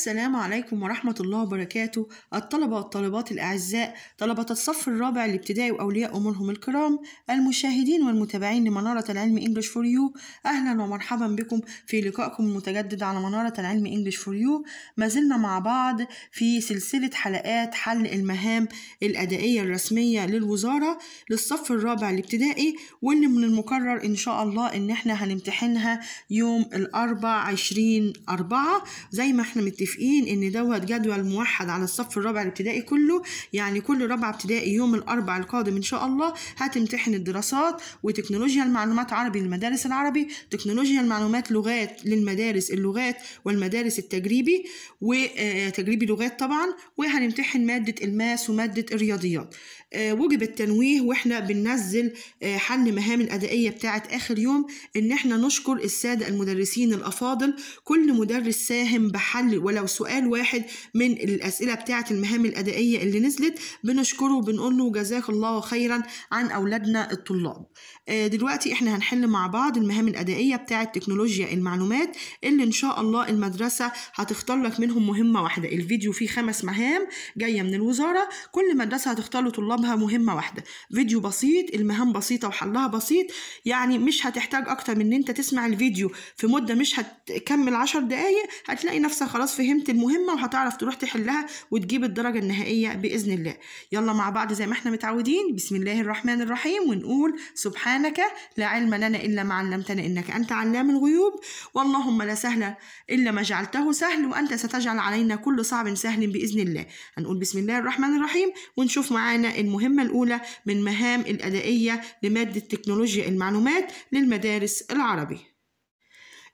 السلام عليكم ورحمة الله وبركاته الطلبة والطالبات الأعزاء طلبة الصف الرابع الابتدائي وأولياء أمورهم الكرام المشاهدين والمتابعين لمنارة العلم إنجلش فور يو أهلا ومرحبا بكم في لقائكم المتجدد على منارة العلم إنجلش فور يو ما زلنا مع بعض في سلسلة حلقات حل المهام الأدائية الرسمية للوزارة للصف الرابع الابتدائي واللي من المقرر إن شاء الله إن إحنا هنمتحنها يوم الأربع عشرين أربعة زي ما إحنا متفقين متفقين ان دوت جدول موحد على الصف الرابع الابتدائي كله يعني كل رابعه ابتدائي يوم الاربع القادم ان شاء الله هتمتحن الدراسات وتكنولوجيا المعلومات عربي للمدارس العربي تكنولوجيا المعلومات لغات للمدارس اللغات والمدارس التجريبي وتجريبي آه، لغات طبعا وهنمتحن ماده الماس وماده الرياضيات آه، وجب التنويه واحنا بننزل آه، حل مهام الادائيه بتاعه اخر يوم ان احنا نشكر الساده المدرسين الافاضل كل مدرس ساهم بحل ولو لو سؤال واحد من الأسئلة بتاعة المهام الأدائية اللي نزلت بنشكره وبنقول له جزاك الله خيرا عن أولادنا الطلاب آه، دلوقتي احنا هنحل مع بعض المهام الأدائية بتاعة تكنولوجيا المعلومات اللي إن شاء الله المدرسة هتختار لك منهم مهمة واحدة الفيديو فيه خمس مهام جاية من الوزارة كل مدرسة هتختار لطلابها مهمة واحدة فيديو بسيط المهام بسيطة وحلها بسيط يعني مش هتحتاج أكتر من إن أنت تسمع الفيديو في مدة مش هتكمل عشر دقايق هتلاقي نفسك خلاص فهمت فهمت المهمة وهتعرف تروح تحلها وتجيب الدرجة النهائية بإذن الله يلا مع بعض زي ما احنا متعودين بسم الله الرحمن الرحيم ونقول سبحانك لا علم لنا إلا ما علمتنا إنك أنت علام الغيوب واللهم لا سهل إلا ما جعلته سهل وأنت ستجعل علينا كل صعب سهل بإذن الله هنقول بسم الله الرحمن الرحيم ونشوف معانا المهمة الأولى من مهام الأدائية لمادة تكنولوجيا المعلومات للمدارس العربي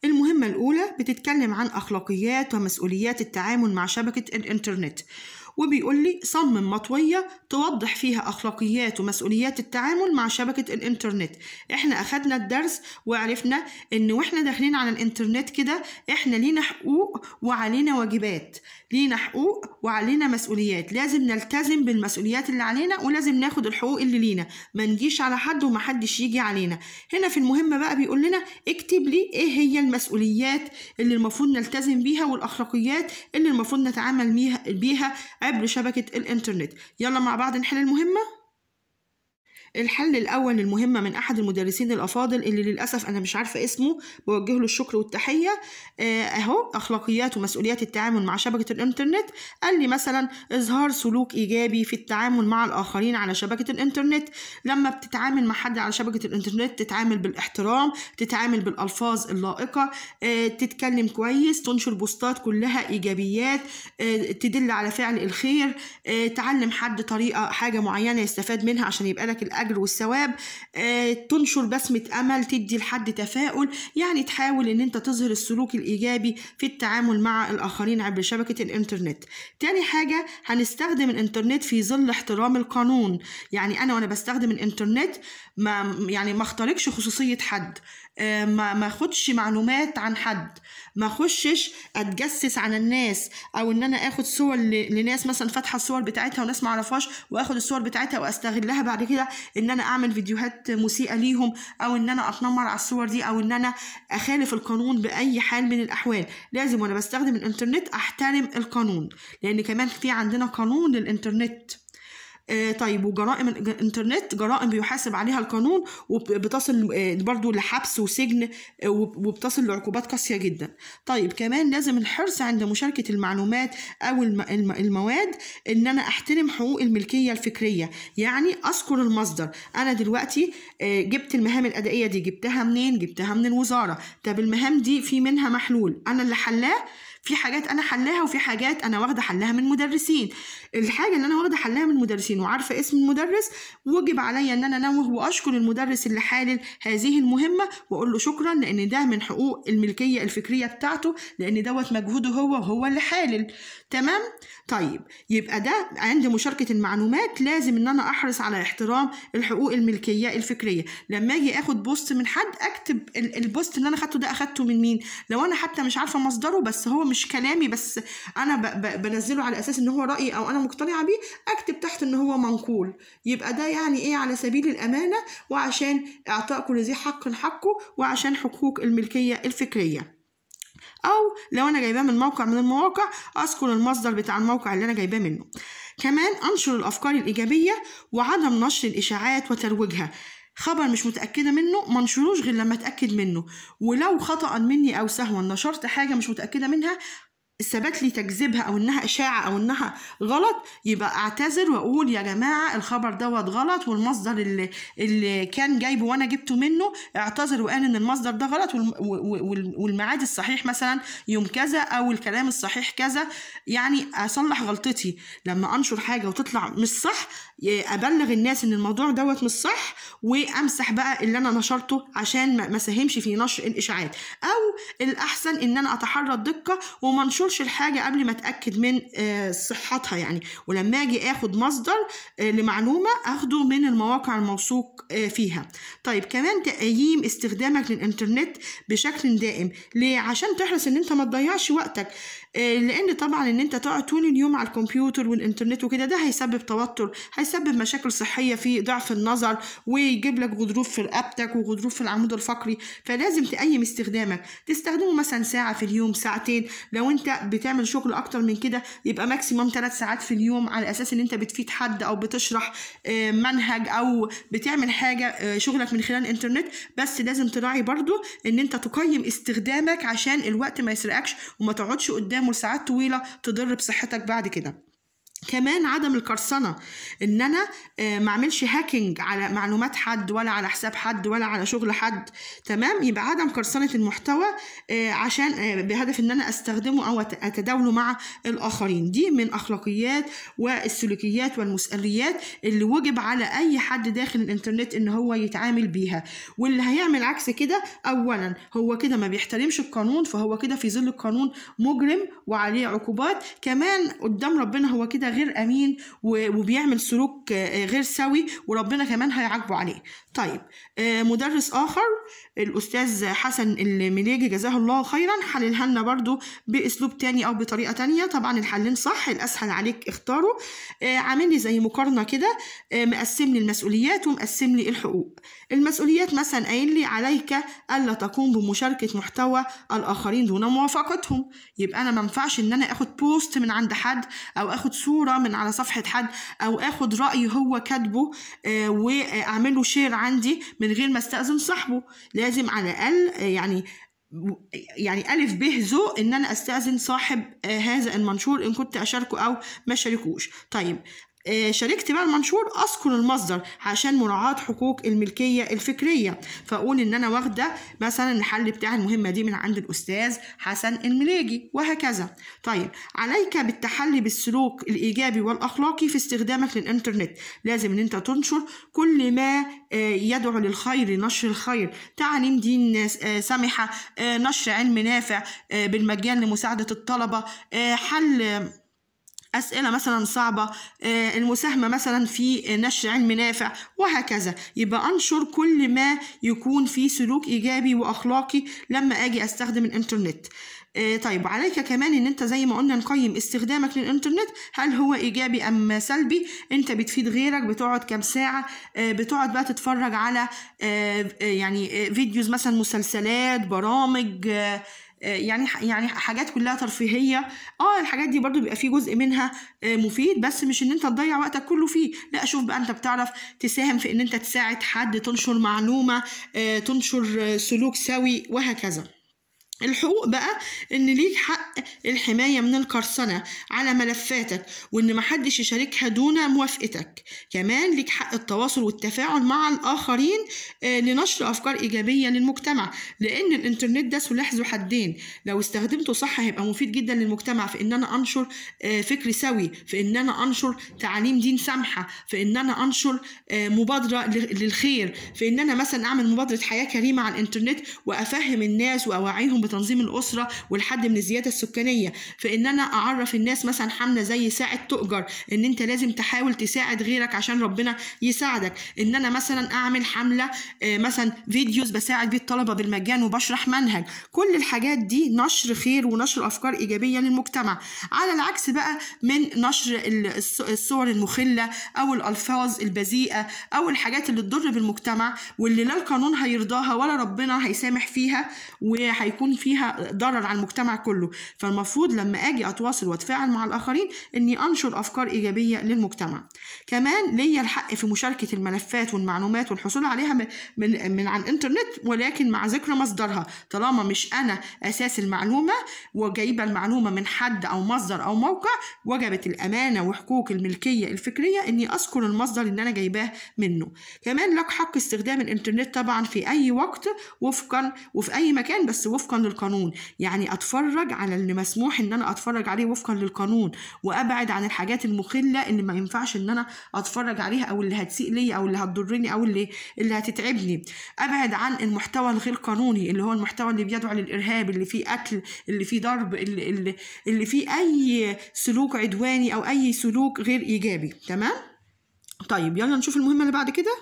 المهمة الأولى بتتكلم عن أخلاقيات ومسؤوليات التعامل مع شبكة الإنترنت وبيقول لي صمم مطوية توضح فيها أخلاقيات ومسؤوليات التعامل مع شبكة الإنترنت إحنا أخدنا الدرس وعرفنا إن وإحنا داخلين على الإنترنت كده إحنا لينا حقوق وعلينا واجبات لينا حقوق وعلينا مسؤوليات لازم نلتزم بالمسؤوليات اللي علينا ولازم ناخد الحقوق اللي لينا ما نجيش على حد ومحدش يجي علينا هنا في المهمة بقى بيقول لنا اكتب لي إيه هي المسؤوليات اللي المفروض نلتزم بيها والأخلاقيات اللي المفروض نتعامل بيها عبر شبكة الإنترنت يلا مع بعض نحل المهمة الحل الأول المهمة من أحد المدرسين الأفاضل اللي للأسف أنا مش عارفة اسمه بوجه له الشكر والتحية آه، أهو أخلاقيات ومسؤوليات التعامل مع شبكة الإنترنت قال لي مثلا إظهار سلوك إيجابي في التعامل مع الآخرين على شبكة الإنترنت لما بتتعامل مع حد على شبكة الإنترنت تتعامل بالاحترام تتعامل بالألفاظ اللائقة آه، تتكلم كويس تنشر بوستات كلها إيجابيات آه، تدل على فعل الخير تعلم حد طريقة حاجة معينة يستفاد منها عشان يبقى لك الأجر الأجر والثواب آه، تنشر بسمة أمل تدي لحد تفاؤل يعني تحاول إن أنت تظهر السلوك الإيجابي في التعامل مع الآخرين عبر شبكة الإنترنت تاني حاجة هنستخدم الإنترنت في ظل احترام القانون يعني أنا وأنا بستخدم الإنترنت ما يعني ما اخترقش خصوصية حد آه، ما ما اخدش معلومات عن حد ما اخشش اتجسس على الناس او ان انا اخد صور لناس مثلا فاتحه الصور بتاعتها وناس ما اعرفهاش واخد الصور بتاعتها واستغلها بعد كده ان انا اعمل فيديوهات مسيئه ليهم او ان انا اتنمر على الصور دي او ان انا اخالف القانون باي حال من الاحوال لازم وانا بستخدم الانترنت احترم القانون لان كمان في عندنا قانون للانترنت آه، طيب وجرائم الانترنت جرائم بيحاسب عليها القانون وبتصل آه، برضو لحبس وسجن آه، وبتصل لعقوبات قاسية جدا طيب كمان لازم الحرص عند مشاركة المعلومات أو المواد إن أنا أحترم حقوق الملكية الفكرية يعني أذكر المصدر أنا دلوقتي جبت المهام الأدائية دي جبتها منين جبتها من الوزارة طب المهام دي في منها محلول أنا اللي حلاه في حاجات انا حلاها وفي حاجات انا واخده حلاها من مدرسين الحاجه اللي انا واخده حلاها من مدرسين وعارفه اسم المدرس وجب عليا ان انا انوه واشكر المدرس اللي حالل هذه المهمه واقول له شكرا لان ده من حقوق الملكيه الفكريه بتاعته لان دوت مجهوده هو وهو اللي حالل تمام طيب يبقى ده عند مشاركه المعلومات لازم ان انا احرص على احترام الحقوق الملكيه الفكريه لما اجي اخد بوست من حد اكتب البوست اللي انا اخدته ده اخدته من مين لو انا حتى مش عارفه مصدره بس هو مش مش كلامي بس انا ب ب بنزله على اساس ان هو رايي او انا مقتنعه بيه اكتب تحت ان هو منقول يبقى ده يعني ايه على سبيل الامانه وعشان اعطاء كل ذي حق حقه وعشان حقوق الملكيه الفكريه او لو انا جايباه من موقع من المواقع اذكر المصدر بتاع الموقع اللي انا جايباه منه كمان انشر الافكار الايجابيه وعدم نشر الاشاعات وترويجها خبر مش متأكدة منه ما انشروش غير لما اتأكد منه ولو خطأ مني أو سهوا نشرت حاجة مش متأكدة منها ثبت لي تكذيبها او انها اشاعه او انها غلط يبقى اعتذر واقول يا جماعه الخبر دوت غلط والمصدر اللي اللي كان جايبه وانا جبته منه اعتذر وقال ان المصدر ده غلط والميعاد الصحيح مثلا يوم كذا او الكلام الصحيح كذا يعني اصلح غلطتي لما انشر حاجه وتطلع مش صح ابلغ الناس ان الموضوع دوت مش صح وامسح بقى اللي انا نشرته عشان ما ساهمش في نشر الاشاعات او الاحسن ان انا اتحرى الدقه وما انشر اوصلش الحاجه قبل ما اتاكد من آه، صحتها يعني ولما اجي اخد مصدر آه، لمعلومه اخده من المواقع الموثوق آه، فيها طيب كمان تقييم استخدامك للانترنت بشكل دائم ليه عشان تحرص ان انت ما تضيعش وقتك آه، لان طبعا ان انت تقعد طول اليوم على الكمبيوتر والانترنت وكده ده هيسبب توتر هيسبب مشاكل صحيه في ضعف النظر ويجيب لك غضروف في رقبتك وغضروف في العمود الفقري فلازم تقيم استخدامك تستخدمه مثلا ساعه في اليوم ساعتين لو انت بتعمل شغل اكتر من كده يبقى ماكسيموم ثلاث ساعات في اليوم على اساس ان انت بتفيد حد او بتشرح آه، منهج او بتعمل حاجه آه، شغلك من خلال الانترنت بس لازم تراعي برضو ان انت تقيم استخدامك عشان الوقت ما يسرقكش وما تقعدش قدام تحمل ساعات طويله تضر بصحتك بعد كده كمان عدم القرصنه ان انا آه، ما اعملش هاكينج على معلومات حد ولا على حساب حد ولا على شغل حد تمام يبقى عدم قرصنه المحتوى آه، عشان آه، بهدف ان انا استخدمه او اتداوله مع الاخرين دي من اخلاقيات والسلوكيات والمسؤوليات اللي وجب على اي حد داخل الانترنت ان هو يتعامل بيها واللي هيعمل عكس كده اولا هو كده ما بيحترمش القانون فهو كده في ظل القانون مجرم وعليه عقوبات كمان قدام ربنا هو كده غير امين وبيعمل سلوك آه، غير سوي وربنا كمان هيعاقبه عليه طيب آه، مدرس اخر الاستاذ حسن المليجي جزاه الله خيرا حللها لنا برده باسلوب تاني او بطريقه تانية طبعا الحلين صح الاسهل عليك اختاره آه، عامل لي زي مقارنه كده مقسم لي المسؤوليات ومقسم لي الحقوق المسؤوليات مثلا قايل لي عليك الا تقوم بمشاركه محتوى الاخرين دون موافقتهم يبقى انا ما ينفعش ان انا اخد بوست من عند حد او اخد صوره صورة من على صفحة حد أو آخد رأي هو كاتبه آه، وأعمله شير عندي من غير ما استأذن صاحبه لازم على الأقل آه، يعني يعني ألف ب ذوق إن أنا أستأذن صاحب آه، هذا المنشور إن كنت أشاركه أو ما شاركوش طيب آه، شاركت بقى المنشور اذكر المصدر عشان مراعاه حقوق الملكيه الفكريه فاقول ان انا واخده مثلا الحل بتاع المهمه دي من عند الاستاذ حسن المليجي وهكذا طيب عليك بالتحلي بالسلوك الايجابي والاخلاقي في استخدامك للانترنت لازم ان انت تنشر كل ما آه، يدعو للخير نشر الخير تعليم دين آه، سمحه نشر علم نافع بالمجان لمساعده الطلبه حل أسئلة مثلا صعبة آه، المساهمة مثلا في نشر علم نافع وهكذا يبقى أنشر كل ما يكون فيه سلوك إيجابي وأخلاقي لما أجي أستخدم الإنترنت آه، طيب عليك كمان ان انت زي ما قلنا نقيم استخدامك للانترنت هل هو ايجابي ام سلبي انت بتفيد غيرك بتقعد كام ساعه آه، بتقعد بقى تتفرج على يعني فيديوز مثلا مسلسلات برامج آه، يعني يعني حاجات كلها ترفيهيه اه الحاجات دي برضو بيبقى في جزء منها آه، مفيد بس مش ان انت تضيع وقتك كله فيه لا شوف بقى انت بتعرف تساهم في ان انت تساعد حد تنشر معلومه آه، تنشر سلوك سوي وهكذا الحقوق بقى ان ليك حق الحماية من القرصنة على ملفاتك وان محدش يشاركها دون موافقتك كمان ليك حق التواصل والتفاعل مع الاخرين آه، لنشر افكار ايجابية للمجتمع لان الانترنت ده سلاح ذو حدين لو استخدمته صح هيبقى مفيد جدا للمجتمع في ان انا انشر آه، فكر سوي في ان انا انشر تعاليم دين سامحة في ان انا انشر آه، مبادرة للخير في ان انا مثلا اعمل مبادرة حياة كريمة على الانترنت وافهم الناس واوعيهم بتنظيم الاسره والحد من الزياده السكانيه فان انا اعرف الناس مثلا حمله زي ساعه تؤجر ان انت لازم تحاول تساعد غيرك عشان ربنا يساعدك ان انا مثلا اعمل حمله آه، مثلا فيديوز بساعد بيه الطلبه بالمجان وبشرح منهج كل الحاجات دي نشر خير ونشر افكار ايجابيه للمجتمع على العكس بقى من نشر الصور المخله او الالفاظ البذيئه او الحاجات اللي تضر بالمجتمع واللي لا القانون هيرضاها ولا ربنا هيسامح فيها وهيكون فيها ضرر على المجتمع كله فالمفروض لما اجي اتواصل واتفاعل مع الاخرين اني انشر افكار ايجابيه للمجتمع كمان ليا الحق في مشاركه الملفات والمعلومات والحصول عليها من من على الانترنت ولكن مع ذكر مصدرها طالما مش انا اساس المعلومه وجايبه المعلومه من حد او مصدر او موقع وجبت الامانه وحقوق الملكيه الفكريه اني اذكر المصدر اللي انا جايباه منه كمان لك حق استخدام الانترنت طبعا في اي وقت وفقا وفي اي مكان بس وفقا للقانون يعني اتفرج على اللي مسموح ان انا اتفرج عليه وفقا للقانون وابعد عن الحاجات المخله اللي ما ينفعش ان انا اتفرج عليها او اللي هتسيء ليا او اللي هتضرني او اللي اللي هتتعبني ابعد عن المحتوى الغير قانوني اللي هو المحتوى اللي بيدعو للارهاب اللي فيه قتل اللي فيه ضرب اللي, اللي, اللي فيه اي سلوك عدواني او اي سلوك غير ايجابي تمام طيب يلا نشوف المهمه اللي بعد كده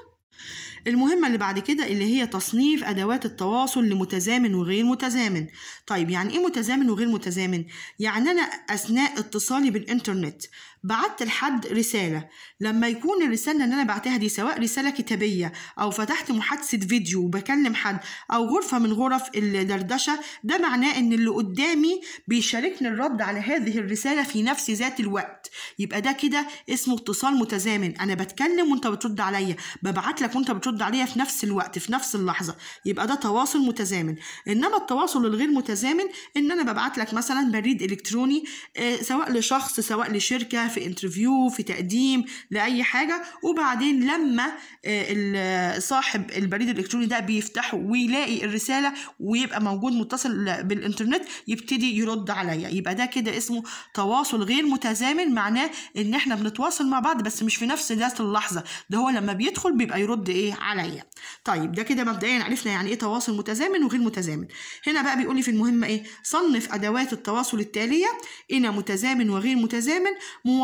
المهمة اللي بعد كده اللي هي تصنيف أدوات التواصل لمتزامن وغير متزامن طيب يعني إيه متزامن وغير متزامن؟ يعني أنا أثناء اتصالي بالإنترنت بعت لحد رسالة لما يكون الرسالة اللي أنا بعتها دي سواء رسالة كتابية أو فتحت محادثة فيديو وبكلم حد أو غرفة من غرف الدردشة ده معناه إن اللي قدامي بيشاركني الرد على هذه الرسالة في نفس ذات الوقت يبقى ده كده اسمه اتصال متزامن أنا بتكلم وأنت بترد عليا ببعت لك وأنت بترد عليا في نفس الوقت في نفس اللحظة يبقى ده تواصل متزامن إنما التواصل الغير متزامن إن أنا ببعت لك مثلا بريد إلكتروني آه، سواء لشخص سواء لشركة في انترفيو في تقديم لاي حاجه وبعدين لما آه، صاحب البريد الالكتروني ده بيفتحه ويلاقي الرساله ويبقى موجود متصل بالانترنت يبتدي يرد عليا يبقى ده كده اسمه تواصل غير متزامن معناه ان احنا بنتواصل مع بعض بس مش في نفس ذات اللحظه ده هو لما بيدخل بيبقى يرد ايه عليا طيب ده كده مبدئيا عرفنا يعني ايه تواصل متزامن وغير متزامن هنا بقى بيقول لي في المهمه ايه صنف ادوات التواصل التاليه الى متزامن وغير متزامن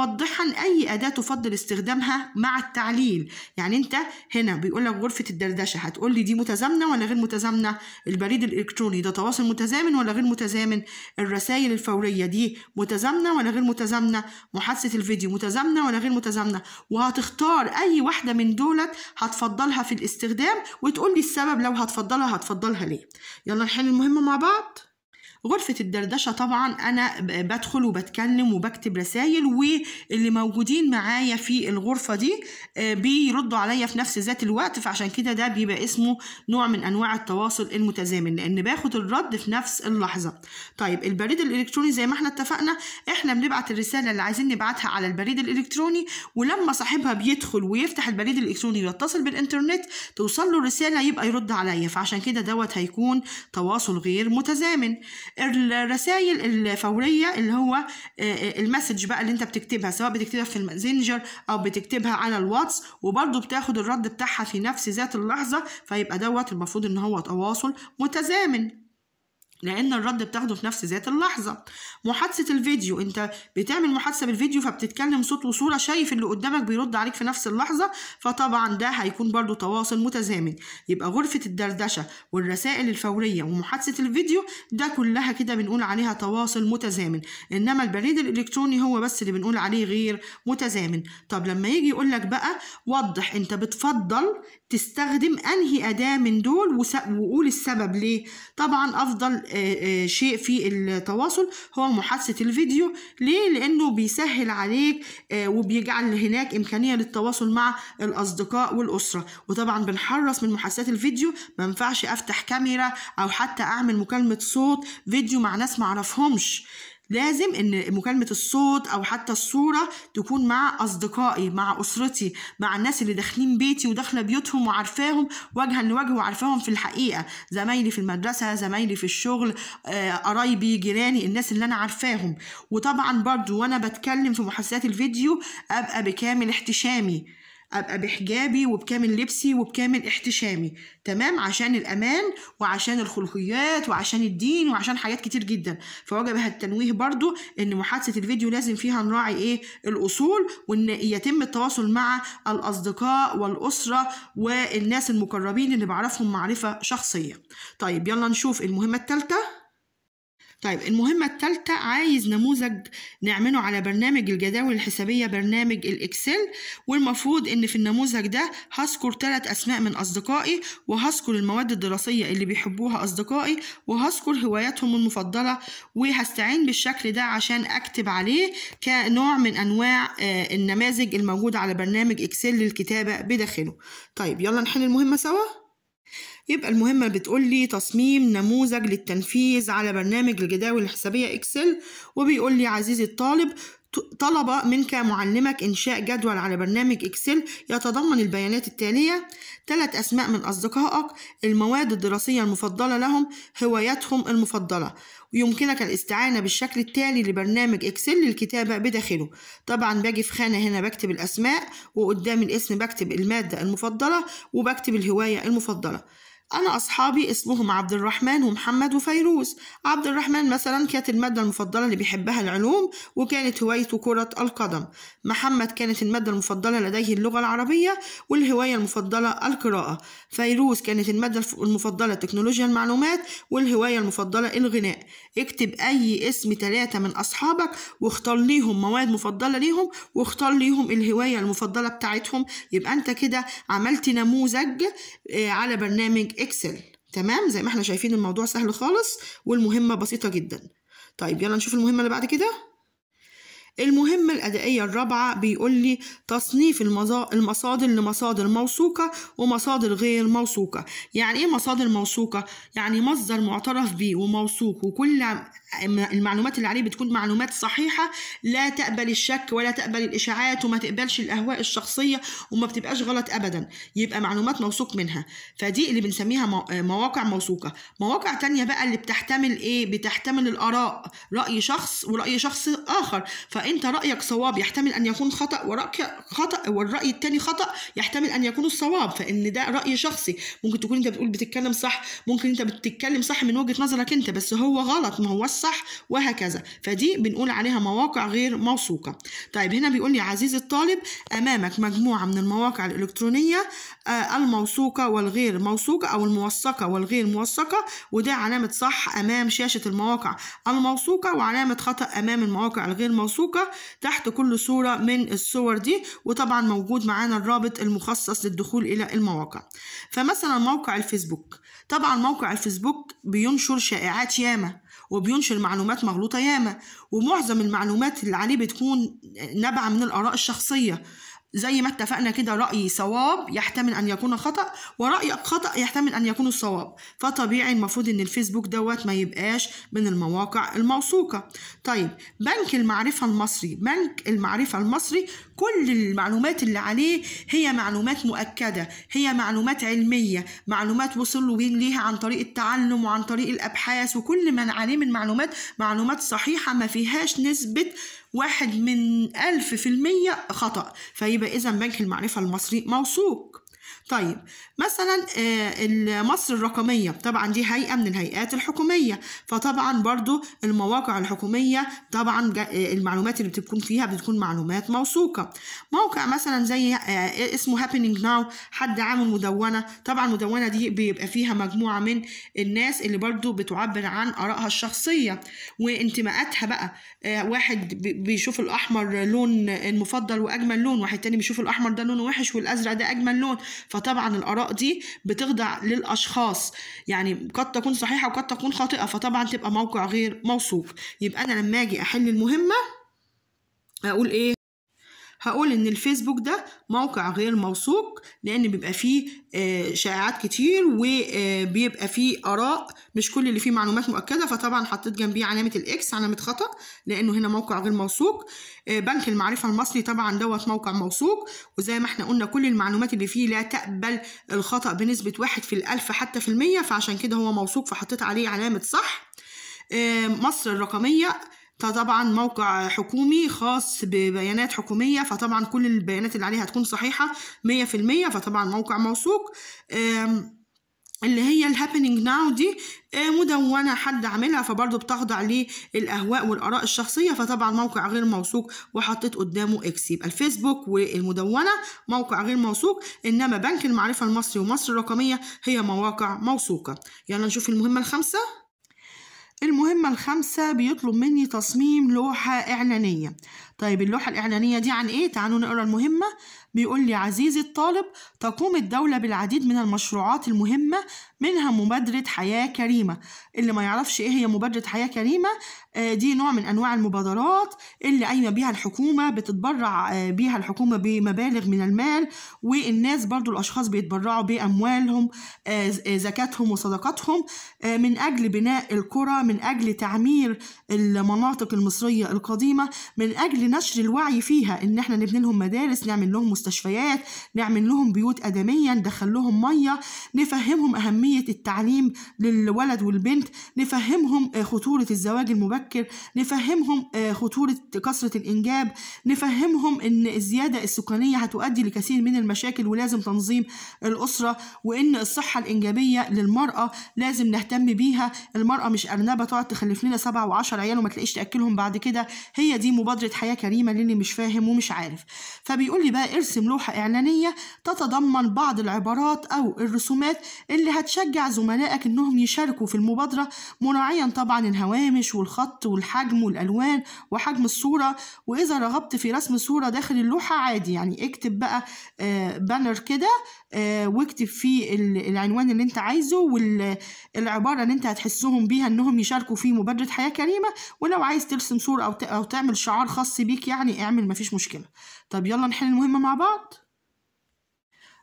موضحا أي أداة تفضل استخدامها مع التعليل يعني أنت هنا بيقول لك غرفة الدردشة هتقول لي دي متزامنة ولا غير متزامنة البريد الإلكتروني ده تواصل متزامن ولا غير متزامن الرسائل الفورية دي متزامنة ولا غير متزامنة محادثة الفيديو متزامنة ولا غير متزامنة وهتختار أي واحدة من دولت هتفضلها في الاستخدام وتقول لي السبب لو هتفضلها هتفضلها ليه يلا نحل المهمة مع بعض غرفة الدردشة طبعا أنا بدخل وبتكلم وبكتب رسائل واللي موجودين معايا في الغرفة دي آه، بيردوا عليا في نفس ذات الوقت فعشان كده ده بيبقى اسمه نوع من أنواع التواصل المتزامن لأن باخد الرد في نفس اللحظة طيب البريد الإلكتروني زي ما احنا اتفقنا احنا بنبعت الرسالة اللي عايزين نبعتها على البريد الإلكتروني ولما صاحبها بيدخل ويفتح البريد الإلكتروني ويتصل بالإنترنت توصل له الرسالة يبقى يرد عليا فعشان كده دوت هيكون تواصل غير متزامن الرسائل الفوريه اللي هو آه، آه، المسج بقى اللي انت بتكتبها سواء بتكتبها في الماسنجر او بتكتبها على الواتس وبرده بتاخد الرد بتاعها في نفس ذات اللحظه فيبقى دوت المفروض ان هو تواصل متزامن لان الرد بتاخده في نفس ذات اللحظه محادثه الفيديو انت بتعمل محادثه بالفيديو فبتتكلم صوت وصوره شايف اللي قدامك بيرد عليك في نفس اللحظه فطبعا ده هيكون برضو تواصل متزامن يبقى غرفه الدردشه والرسائل الفوريه ومحادثه الفيديو ده كلها كده بنقول عليها تواصل متزامن انما البريد الالكتروني هو بس اللي بنقول عليه غير متزامن طب لما يجي يقول لك بقى وضح انت بتفضل تستخدم انهي اداه من دول وقول السبب ليه طبعا افضل شيء في التواصل هو محادثة الفيديو ليه؟ لأنه بيسهل عليك آه، وبيجعل هناك إمكانية للتواصل مع الأصدقاء والأسرة وطبعا بنحرص من محادثات الفيديو ما ينفعش أفتح كاميرا أو حتى أعمل مكالمة صوت فيديو مع ناس معرفهمش لازم ان مكالمه الصوت او حتى الصوره تكون مع اصدقائي مع اسرتي مع الناس اللي داخلين بيتي وداخله بيوتهم وعارفاهم وجها لوجه وعارفاهم في الحقيقه زمايلي في المدرسه زمايلي في الشغل آه، قرايبي جيراني الناس اللي انا عارفاهم وطبعا برضو وانا بتكلم في محادثات الفيديو ابقى بكامل احتشامي ابقى بحجابي وبكامل لبسي وبكامل احتشامي تمام عشان الامان وعشان الخلقيات وعشان الدين وعشان حاجات كتير جدا فوجب التنويه برضو ان محادثه الفيديو لازم فيها نراعي ايه الاصول وان يتم التواصل مع الاصدقاء والاسره والناس المقربين اللي بعرفهم معرفه شخصيه طيب يلا نشوف المهمه الثالثه طيب المهمة الثالثة عايز نموذج نعمله على برنامج الجداول الحسابية برنامج الإكسل والمفروض إن في النموذج ده هذكر ثلاث أسماء من أصدقائي وهذكر المواد الدراسية اللي بيحبوها أصدقائي وهذكر هواياتهم المفضلة وهستعين بالشكل ده عشان أكتب عليه كنوع من أنواع آه، النماذج الموجودة على برنامج إكسل للكتابة بداخله طيب يلا نحل المهمة سوا يبقى المهمة بتقول لي تصميم نموذج للتنفيذ على برنامج الجداول الحسابية إكسل وبيقول لي عزيزي الطالب طلب منك معلمك إنشاء جدول على برنامج إكسل يتضمن البيانات التالية ثلاث أسماء من أصدقائك المواد الدراسية المفضلة لهم هواياتهم المفضلة ويمكنك الاستعانة بالشكل التالي لبرنامج إكسل للكتابة بداخله طبعا باجي في خانة هنا بكتب الأسماء وقدام الاسم بكتب المادة المفضلة وبكتب الهواية المفضلة أنا أصحابي اسمهم عبد الرحمن ومحمد وفيروز عبد الرحمن مثلا كانت المادة المفضلة اللي بيحبها العلوم وكانت هوايته كرة القدم محمد كانت المادة المفضلة لديه اللغة العربية والهواية المفضلة القراءة فيروز كانت المادة المفضلة تكنولوجيا المعلومات والهواية المفضلة الغناء اكتب أي اسم ثلاثة من أصحابك واختار ليهم مواد مفضلة ليهم واختار ليهم الهواية المفضلة بتاعتهم يبقى أنت كده عملت نموذج آه، على برنامج الاكسل تمام زي ما احنا شايفين الموضوع سهل خالص والمهمه بسيطه جدا طيب يلا نشوف المهمه اللي بعد كده المهمة الأدائية الرابعة بيقول لي تصنيف المصادر لمصادر موثوقة ومصادر غير موثوقة يعني إيه مصادر موثوقة؟ يعني مصدر معترف بيه وموثوق وكل المعلومات اللي عليه بتكون معلومات صحيحة لا تقبل الشك ولا تقبل الإشاعات وما تقبلش الأهواء الشخصية وما بتبقاش غلط أبدا يبقى معلومات موثوق منها فدي اللي بنسميها مواقع موثوقة مواقع تانية بقى اللي بتحتمل إيه بتحتمل الآراء رأي شخص ورأي شخص آخر فأنت رأيك صواب يحتمل أن يكون خطأ ورأيك خطأ والرأي التاني خطأ يحتمل أن يكون الصواب فإن ده رأي شخصي ممكن تكون أنت بتقول بتتكلم صح ممكن أنت بتتكلم صح من وجهة نظرك أنت بس هو غلط ما هو الصح وهكذا فدي بنقول عليها مواقع غير موثوقة طيب هنا بيقول لي عزيزي الطالب أمامك مجموعة من المواقع الإلكترونية آه، الموثوقة والغير موثوقة أو الموثقة والغير موثقة وده علامة صح أمام شاشة المواقع الموثوقة وعلامة خطأ أمام المواقع الغير موثوقة تحت كل صورة من الصور دي وطبعا موجود معانا الرابط المخصص للدخول إلى المواقع فمثلا موقع الفيسبوك طبعا موقع الفيسبوك بينشر شائعات ياما وبينشر معلومات مغلوطة ياما ومعظم المعلومات اللي عليه بتكون نابعة من الآراء الشخصية زي ما اتفقنا كده رأيي صواب يحتمل أن يكون خطأ ورأيك خطأ يحتمل أن يكون الصواب فطبيعي المفروض إن الفيسبوك دوت ما يبقاش من المواقع الموثوقة طيب بنك المعرفة المصري بنك المعرفة المصري كل المعلومات اللي عليه هي معلومات مؤكدة هي معلومات علمية معلومات وصلوا ليها عن طريق التعلم وعن طريق الأبحاث وكل ما عليه من معلومات معلومات صحيحة ما فيهاش نسبة واحد من ألف في المية خطأ فيبقى إذا بنك المعرفة المصري موثوق طيب مثلا آه، مصر الرقمية طبعا دي هيئة من الهيئات الحكومية فطبعا برضو المواقع الحكومية طبعا آه، المعلومات اللي بتكون فيها بتكون معلومات موثوقة موقع مثلا زي آه، اسمه هابينج ناو حد عامل مدونة طبعا المدونة دي بيبقى فيها مجموعة من الناس اللي برضو بتعبر عن آرائها الشخصية وانتماءاتها بقى واحد بيشوف الأحمر لون المفضل وأجمل لون واحد تاني بيشوف الأحمر ده لونه وحش والأزرق ده أجمل لون فطبعا الآراء دي بتخضع للأشخاص يعني قد تكون صحيحة وقد تكون خاطئة فطبعا تبقى موقع غير موثوق يبقى أنا لما أجي أحل المهمة أقول إيه هقول ان الفيسبوك ده موقع غير موثوق لان بيبقى فيه آه، شائعات كتير وبيبقى آه، فيه اراء مش كل اللي فيه معلومات مؤكده فطبعا حطيت جنبيه علامه الاكس علامه خطا لانه هنا موقع غير موثوق آه، بنك المعرفه المصري طبعا دوت موقع موثوق وزي ما احنا قلنا كل المعلومات اللي فيه لا تقبل الخطا بنسبه واحد في الالف حتى في المية فعشان كده هو موثوق فحطيت عليه علامه صح مصر الرقميه فطبعا موقع حكومي خاص ببيانات حكومية فطبعا كل البيانات اللي عليها هتكون صحيحة مية في المية فطبعا موقع موثوق اللي هي الهابينج ناو دي آه، مدونة حد عاملها فبرضه بتخضع للأهواء والآراء الشخصية فطبعا موقع غير موثوق وحطيت قدامه إكس يبقى الفيسبوك والمدونة موقع غير موثوق إنما بنك المعرفة المصري ومصر الرقمية هي مواقع موثوقة يلا نشوف المهمة الخامسة المهمة الخامسة بيطلب مني تصميم لوحة إعلانية طيب اللوحة الإعلانية دي عن إيه؟ تعالوا نقرأ المهمة بيقول لي عزيزي الطالب تقوم الدولة بالعديد من المشروعات المهمة منها مبادرة حياة كريمة اللي ما يعرفش إيه هي مبادرة حياة كريمة آه، دي نوع من أنواع المبادرات اللي قايمة بيها الحكومة بتتبرع آه، بيها الحكومة بمبالغ من المال والناس برضو الأشخاص بيتبرعوا بأموالهم آه، زكاتهم وصدقاتهم من أجل بناء القرى من أجل تعمير المناطق المصرية القديمة من أجل لنشر الوعي فيها ان احنا نبني لهم مدارس نعمل لهم مستشفيات نعمل لهم بيوت ادميه ندخل لهم ميه نفهمهم اهميه التعليم للولد والبنت نفهمهم آه، خطوره الزواج المبكر نفهمهم آه، خطوره كثره الانجاب نفهمهم ان الزياده السكانيه هتؤدي لكثير من المشاكل ولازم تنظيم الاسره وان الصحه الانجابيه للمراه لازم نهتم بيها المراه مش ارنبه تقعد تخلف لنا سبع وعشر عيال وما تلاقيش تاكلهم بعد كده هي دي مبادره حياه كريمة لأني مش فاهم ومش عارف فبيقول لي بقى ارسم لوحة إعلانية تتضمن بعض العبارات أو الرسومات اللي هتشجع زملائك إنهم يشاركوا في المبادرة مراعيا طبعا الهوامش والخط والحجم والألوان وحجم الصورة وإذا رغبت في رسم صورة داخل اللوحة عادي يعني اكتب بقى بانر آه، كده آه، واكتب فيه العنوان اللي انت عايزه والعبارة اللي انت هتحسهم بيها انهم يشاركوا في مبادرة حياة كريمة ولو عايز ترسم صورة أو تعمل شعار خاص بيك يعني اعمل مفيش مشكلة طب يلا نحل المهمة مع بعض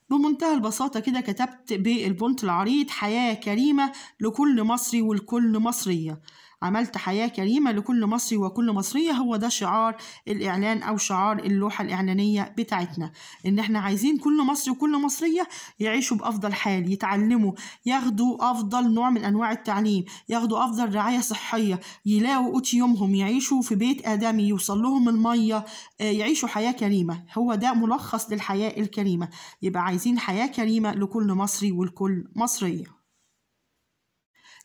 بمنتهى البساطة كده كتبت بالبونت العريض حياة كريمة لكل مصري ولكل مصرية عملت حياة كريمة لكل مصري وكل مصرية هو ده شعار الإعلان أو شعار اللوحة الإعلانية بتاعتنا إن إحنا عايزين كل مصري وكل مصرية يعيشوا بأفضل حال يتعلموا ياخدوا أفضل نوع من أنواع التعليم ياخدوا أفضل رعاية صحية يلاقوا قوت يومهم يعيشوا في بيت آدمي يوصل لهم المية آه، يعيشوا حياة كريمة هو ده ملخص للحياة الكريمة يبقى عايزين حياة كريمة لكل مصري ولكل مصرية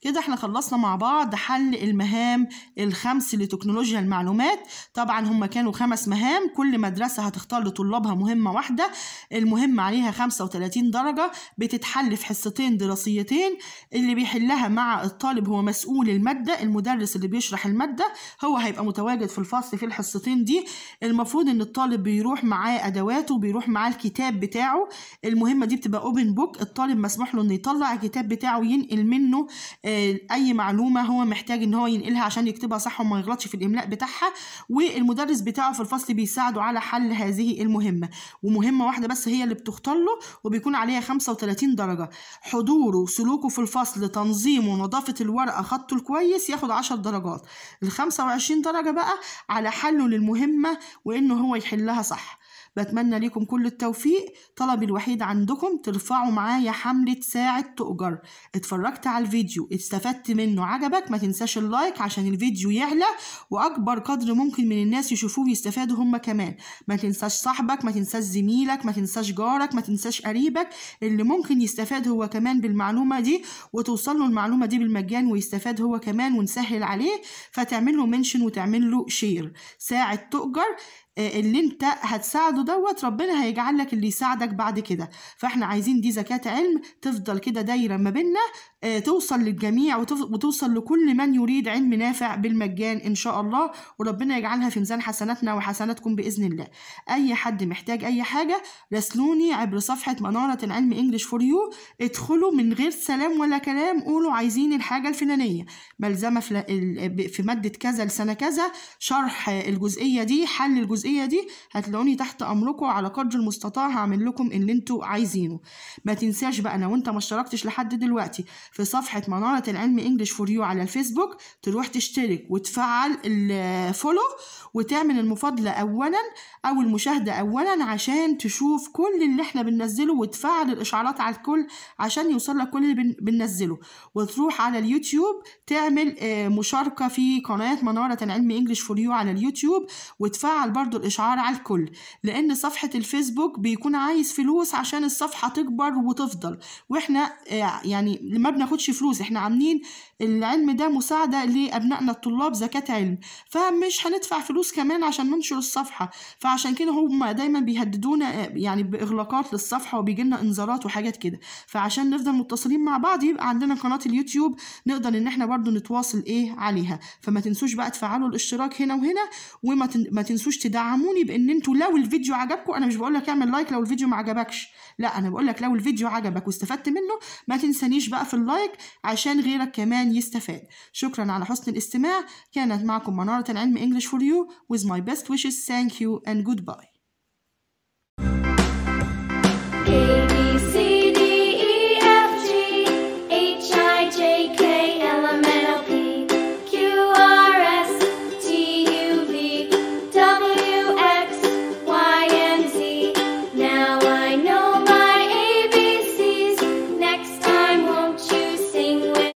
كده احنا خلصنا مع بعض حل المهام الخمس لتكنولوجيا المعلومات طبعا هم كانوا خمس مهام كل مدرسة هتختار لطلابها مهمة واحدة المهمة عليها 35 درجة بتتحل في حصتين دراسيتين اللي بيحلها مع الطالب هو مسؤول المادة المدرس اللي بيشرح المادة هو هيبقى متواجد في الفصل في الحصتين دي المفروض ان الطالب بيروح معاه ادواته بيروح معاه الكتاب بتاعه المهمة دي بتبقى اوبن بوك الطالب مسموح له انه يطلع الكتاب بتاعه ينقل منه آه، آه، اي معلومه هو محتاج ان هو ينقلها عشان يكتبها صح وما يغلطش في الاملاء بتاعها والمدرس بتاعه في الفصل بيساعده على حل هذه المهمه ومهمه واحده بس هي اللي بتختار له وبيكون عليها 35 درجه حضوره سلوكه في الفصل تنظيمه نظافه الورقه خطه الكويس ياخد 10 درجات ال 25 درجه بقى على حله للمهمه وانه هو يحلها صح بتمنى ليكم كل التوفيق طلبي الوحيد عندكم ترفعوا معايا حملة ساعة تؤجر اتفرجت على الفيديو استفدت منه عجبك ما تنساش اللايك عشان الفيديو يعلى واكبر قدر ممكن من الناس يشوفوه يستفادوا هم كمان ما تنساش صاحبك ما تنساش زميلك ما تنساش جارك ما تنساش قريبك اللي ممكن يستفاد هو كمان بالمعلومة دي وتوصل له المعلومة دي بالمجان ويستفاد هو كمان ونسهل عليه فتعمل له منشن وتعمل له شير ساعة تؤجر آه، اللي انت هتساعده دوت ربنا هيجعل لك اللي يساعدك بعد كده فاحنا عايزين دي زكاة علم تفضل كده دايرة ما بيننا آه، توصل للجميع وتوصل لكل من يريد علم نافع بالمجان إن شاء الله وربنا يجعلها في ميزان حسناتنا وحسناتكم بإذن الله أي حد محتاج أي حاجة راسلوني عبر صفحة منارة العلم إنجلش فور يو ادخلوا من غير سلام ولا كلام قولوا عايزين الحاجة الفلانية ملزمة في مادة كذا لسنة كذا شرح الجزئية دي حل الجزئية دي هتلاقوني تحت أمركم على قدر المستطاع هعمل لكم اللي انتوا عايزينه ما تنساش بقى لو انت ما اشتركتش لحد دلوقتي في صفحة منارة العلم انجلش فور يو على الفيسبوك تروح تشترك وتفعل الفولو وتعمل المفاضلة اولا او المشاهدة اولا عشان تشوف كل اللي احنا بننزله وتفعل الاشعارات على الكل عشان يوصل لك كل اللي بننزله وتروح على اليوتيوب تعمل آه، مشاركة في قناة منارة العلم انجلش فور يو على اليوتيوب وتفعل برضو الاشعار على الكل لان صفحة الفيسبوك بيكون عايز فلوس عشان الصفحة تكبر وتفضل واحنا آه، يعني المبنى بناخدش فلوس احنا عاملين العلم ده مساعدة لأبنائنا الطلاب زكاة علم فمش هندفع فلوس كمان عشان ننشر الصفحة فعشان كده هم دايما بيهددونا آه، يعني بإغلاقات للصفحة وبيجينا إنذارات وحاجات كده فعشان نفضل متصلين مع بعض يبقى عندنا قناة اليوتيوب نقدر إن احنا برضو نتواصل إيه عليها فما تنسوش بقى تفعلوا الاشتراك هنا وهنا وما تنسوش تدعموني بإن انتوا لو الفيديو عجبكم أنا مش بقول لك اعمل لايك لو الفيديو ما عجبكش لا أنا بقول لك لو الفيديو عجبك واستفدت منه ما تنسانيش بقى في اللايك عشان غيرك كمان يستفاد شكرا على حسن الاستماع كانت معكم منارة العلم English for you with my best wishes thank you and goodbye